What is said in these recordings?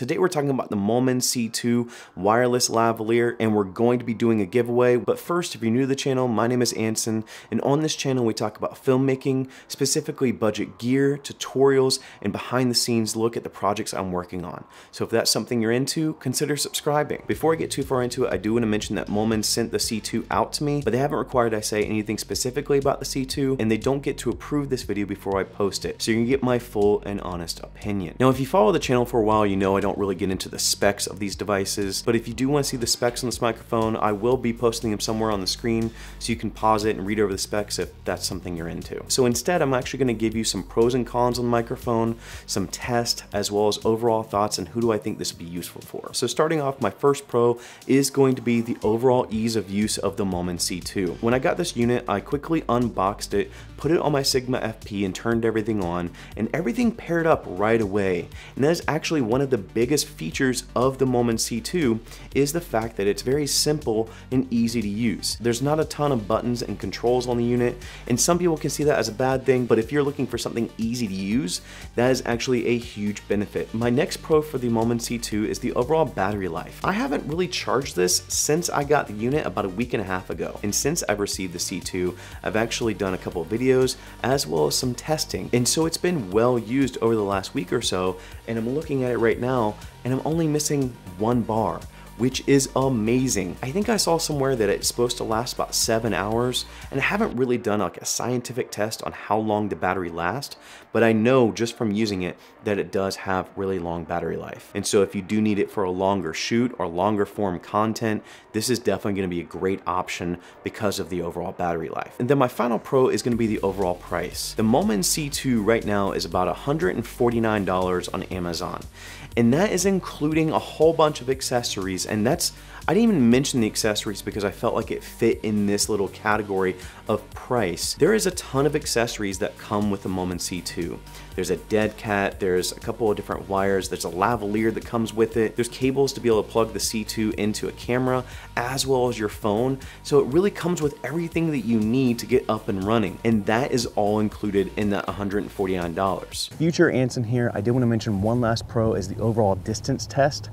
Today we're talking about the Moment C2 wireless lavalier and we're going to be doing a giveaway. But first, if you're new to the channel, my name is Anson and on this channel we talk about filmmaking, specifically budget gear, tutorials, and behind the scenes look at the projects I'm working on. So if that's something you're into, consider subscribing. Before I get too far into it, I do want to mention that Moment sent the C2 out to me, but they haven't required I say anything specifically about the C2 and they don't get to approve this video before I post it. So you can get my full and honest opinion. Now, if you follow the channel for a while, you know I don't don't really get into the specs of these devices, but if you do want to see the specs on this microphone, I will be posting them somewhere on the screen so you can pause it and read over the specs if that's something you're into. So instead, I'm actually going to give you some pros and cons on the microphone, some test, as well as overall thoughts and who do I think this would be useful for. So starting off, my first pro is going to be the overall ease of use of the Moment C2. When I got this unit, I quickly unboxed it, put it on my Sigma FP and turned everything on, and everything paired up right away. And that is actually one of the biggest features of the Moment C2 is the fact that it's very simple and easy to use. There's not a ton of buttons and controls on the unit, and some people can see that as a bad thing, but if you're looking for something easy to use, that is actually a huge benefit. My next pro for the Moment C2 is the overall battery life. I haven't really charged this since I got the unit about a week and a half ago, and since I've received the C2, I've actually done a couple videos as well as some testing, and so it's been well used over the last week or so, and I'm looking at it right now and I'm only missing one bar which is amazing. I think I saw somewhere that it's supposed to last about seven hours, and I haven't really done like a scientific test on how long the battery lasts, but I know just from using it that it does have really long battery life. And so if you do need it for a longer shoot or longer form content, this is definitely gonna be a great option because of the overall battery life. And then my final pro is gonna be the overall price. The Moment C2 right now is about $149 on Amazon, and that is including a whole bunch of accessories and that's I didn't even mention the accessories because I felt like it fit in this little category of price. There is a ton of accessories that come with the Moment C2. There's a dead cat, there's a couple of different wires, there's a lavalier that comes with it, there's cables to be able to plug the C2 into a camera, as well as your phone. So it really comes with everything that you need to get up and running. And that is all included in that $149. Future Anson here, I did wanna mention one last pro is the overall distance test.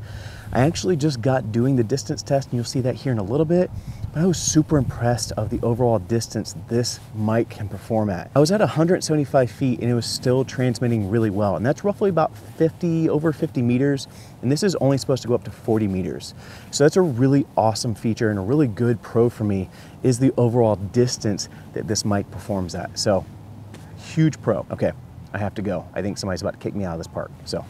I actually just got doing the distance distance test, and you'll see that here in a little bit. But I was super impressed of the overall distance this mic can perform at. I was at 175 feet and it was still transmitting really well. And that's roughly about 50, over 50 meters. And this is only supposed to go up to 40 meters. So that's a really awesome feature and a really good pro for me is the overall distance that this mic performs at. So huge pro. Okay, I have to go. I think somebody's about to kick me out of this park. So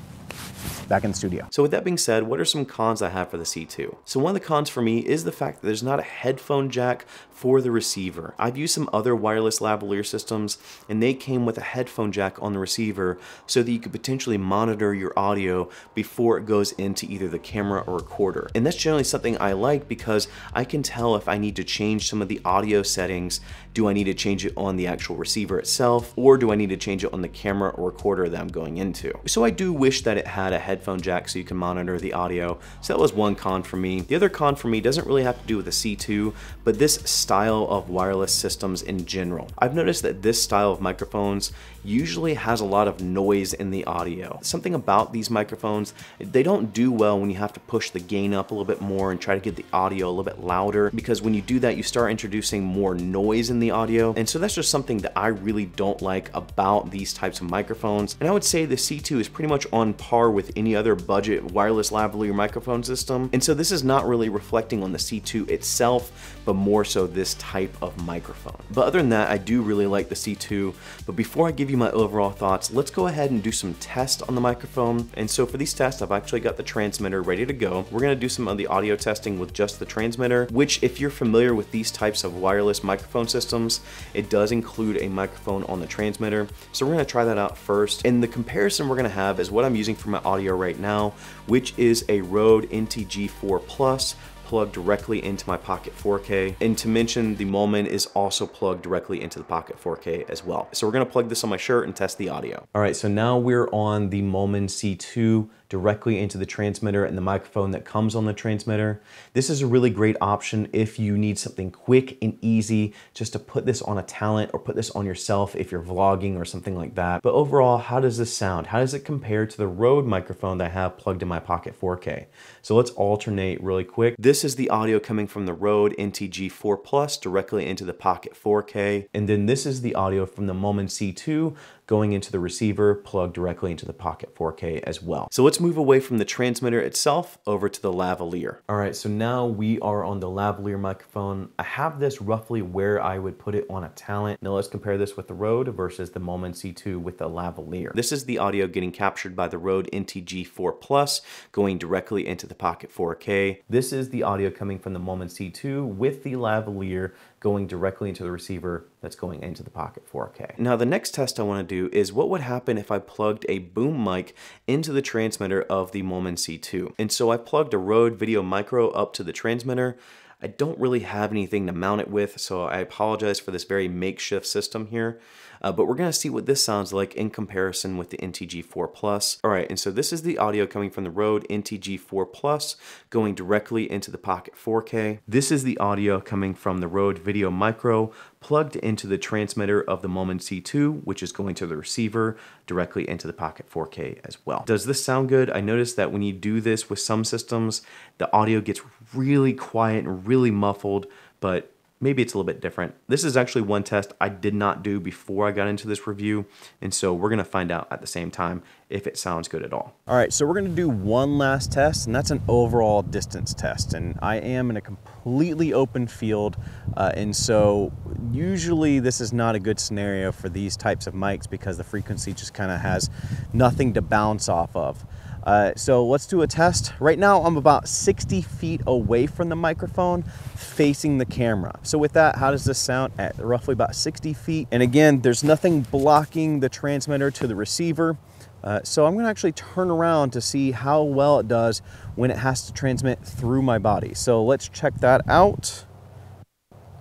back in the studio. So with that being said, what are some cons I have for the C2? So one of the cons for me is the fact that there's not a headphone jack for the receiver. I've used some other wireless lavalier systems and they came with a headphone jack on the receiver so that you could potentially monitor your audio before it goes into either the camera or recorder. And that's generally something I like because I can tell if I need to change some of the audio settings. Do I need to change it on the actual receiver itself or do I need to change it on the camera or recorder that I'm going into? So I do wish that it had a headphone headphone jack so you can monitor the audio. So that was one con for me. The other con for me doesn't really have to do with the C2, but this style of wireless systems in general. I've noticed that this style of microphones usually has a lot of noise in the audio. Something about these microphones, they don't do well when you have to push the gain up a little bit more and try to get the audio a little bit louder because when you do that, you start introducing more noise in the audio. And so that's just something that I really don't like about these types of microphones. And I would say the C2 is pretty much on par with any any other budget wireless lavalier microphone system. And so this is not really reflecting on the C2 itself, but more so this type of microphone. But other than that, I do really like the C2. But before I give you my overall thoughts, let's go ahead and do some tests on the microphone. And so for these tests, I've actually got the transmitter ready to go. We're gonna do some of the audio testing with just the transmitter, which if you're familiar with these types of wireless microphone systems, it does include a microphone on the transmitter. So we're gonna try that out first. And the comparison we're gonna have is what I'm using for my audio right now, which is a Rode NTG4 Plus plugged directly into my Pocket 4K. And to mention, the Molman is also plugged directly into the Pocket 4K as well. So we're gonna plug this on my shirt and test the audio. All right, so now we're on the Molman C2 directly into the transmitter and the microphone that comes on the transmitter. This is a really great option if you need something quick and easy just to put this on a talent or put this on yourself if you're vlogging or something like that. But overall, how does this sound? How does it compare to the Rode microphone that I have plugged in my Pocket 4K? So let's alternate really quick. This is the audio coming from the Rode NTG 4 Plus directly into the Pocket 4K. And then this is the audio from the Moment C2 going into the receiver, plugged directly into the Pocket 4K as well. So let's move away from the transmitter itself over to the lavalier. All right, so now we are on the lavalier microphone. I have this roughly where I would put it on a talent. Now let's compare this with the Rode versus the Moment C2 with the lavalier. This is the audio getting captured by the Rode NTG4 Plus going directly into the Pocket 4K. This is the audio coming from the Moment C2 with the lavalier going directly into the receiver that's going into the Pocket 4K. Now the next test I wanna do is what would happen if I plugged a boom mic into the transmitter of the Moment C2. And so I plugged a Rode Video Micro up to the transmitter I don't really have anything to mount it with, so I apologize for this very makeshift system here. Uh, but we're gonna see what this sounds like in comparison with the NTG4 Plus. All right, and so this is the audio coming from the Rode NTG4 Plus going directly into the Pocket 4K. This is the audio coming from the Rode Video Micro plugged into the transmitter of the Moment C2, which is going to the receiver directly into the Pocket 4K as well. Does this sound good? I noticed that when you do this with some systems, the audio gets really quiet and really muffled, but maybe it's a little bit different. This is actually one test I did not do before I got into this review, and so we're gonna find out at the same time if it sounds good at all. All right, so we're gonna do one last test, and that's an overall distance test, and I am in a completely open field, uh, and so usually this is not a good scenario for these types of mics because the frequency just kind of has nothing to bounce off of. Uh, so let's do a test. Right now I'm about 60 feet away from the microphone facing the camera. So with that, how does this sound at roughly about 60 feet? And again, there's nothing blocking the transmitter to the receiver. Uh, so I'm gonna actually turn around to see how well it does when it has to transmit through my body. So let's check that out.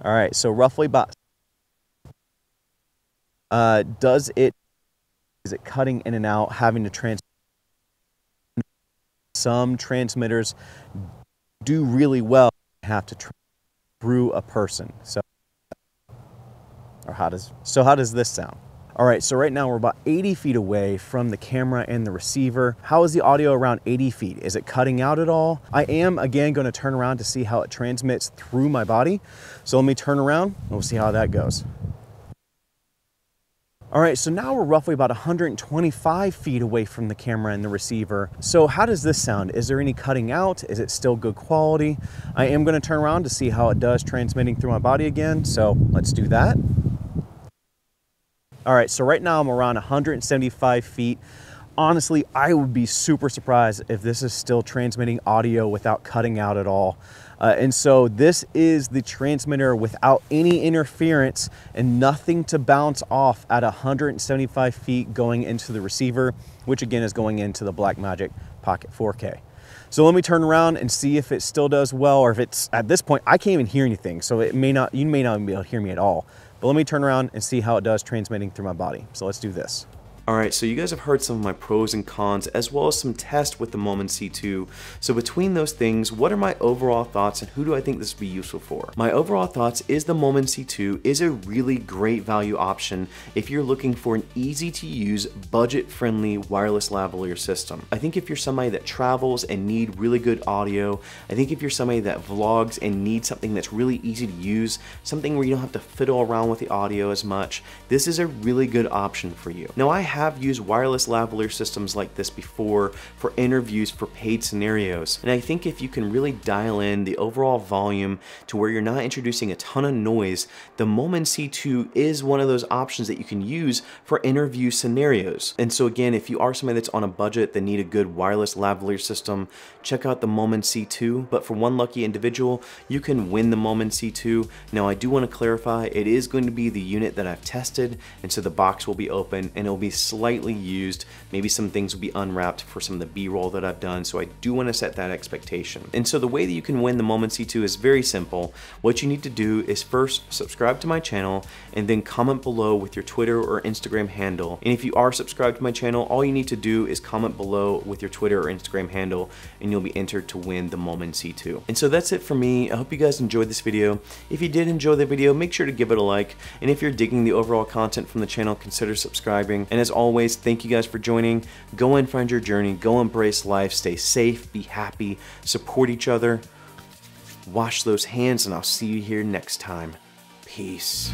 All right, so roughly about, uh, does it, is it cutting in and out, having to transmit some transmitters do really well have to through a person. So, or how does, so how does this sound? All right, so right now we're about 80 feet away from the camera and the receiver. How is the audio around 80 feet? Is it cutting out at all? I am, again, gonna turn around to see how it transmits through my body. So let me turn around and we'll see how that goes. All right, so now we're roughly about 125 feet away from the camera and the receiver. So how does this sound? Is there any cutting out? Is it still good quality? I am gonna turn around to see how it does transmitting through my body again, so let's do that. All right, so right now I'm around 175 feet. Honestly, I would be super surprised if this is still transmitting audio without cutting out at all. Uh, and so this is the transmitter without any interference and nothing to bounce off at 175 feet going into the receiver, which again is going into the Blackmagic Pocket 4K. So let me turn around and see if it still does well or if it's at this point, I can't even hear anything. So it may not, you may not be able to hear me at all, but let me turn around and see how it does transmitting through my body. So let's do this. Alright, so you guys have heard some of my pros and cons, as well as some tests with the Moment C2. So between those things, what are my overall thoughts and who do I think this would be useful for? My overall thoughts is the Moment C2 is a really great value option if you're looking for an easy to use, budget friendly wireless lavalier system. I think if you're somebody that travels and need really good audio, I think if you're somebody that vlogs and needs something that's really easy to use, something where you don't have to fiddle around with the audio as much, this is a really good option for you. Now I have used wireless lavalier systems like this before for interviews for paid scenarios. And I think if you can really dial in the overall volume to where you're not introducing a ton of noise, the Moment C2 is one of those options that you can use for interview scenarios. And so again, if you are somebody that's on a budget that need a good wireless lavalier system, check out the Moment C2. But for one lucky individual, you can win the Moment C2. Now I do want to clarify, it is going to be the unit that I've tested, and so the box will be open and it'll be slightly used. Maybe some things will be unwrapped for some of the B-roll that I've done, so I do wanna set that expectation. And so the way that you can win the Moment C2 is very simple. What you need to do is first subscribe to my channel and then comment below with your Twitter or Instagram handle. And if you are subscribed to my channel, all you need to do is comment below with your Twitter or Instagram handle and you'll be entered to win the Moment C2. And so that's it for me. I hope you guys enjoyed this video. If you did enjoy the video, make sure to give it a like. And if you're digging the overall content from the channel, consider subscribing. And as always, thank you guys for joining. Go and find your journey. Go embrace life. Stay safe. Be happy. Support each other. Wash those hands, and I'll see you here next time. Peace.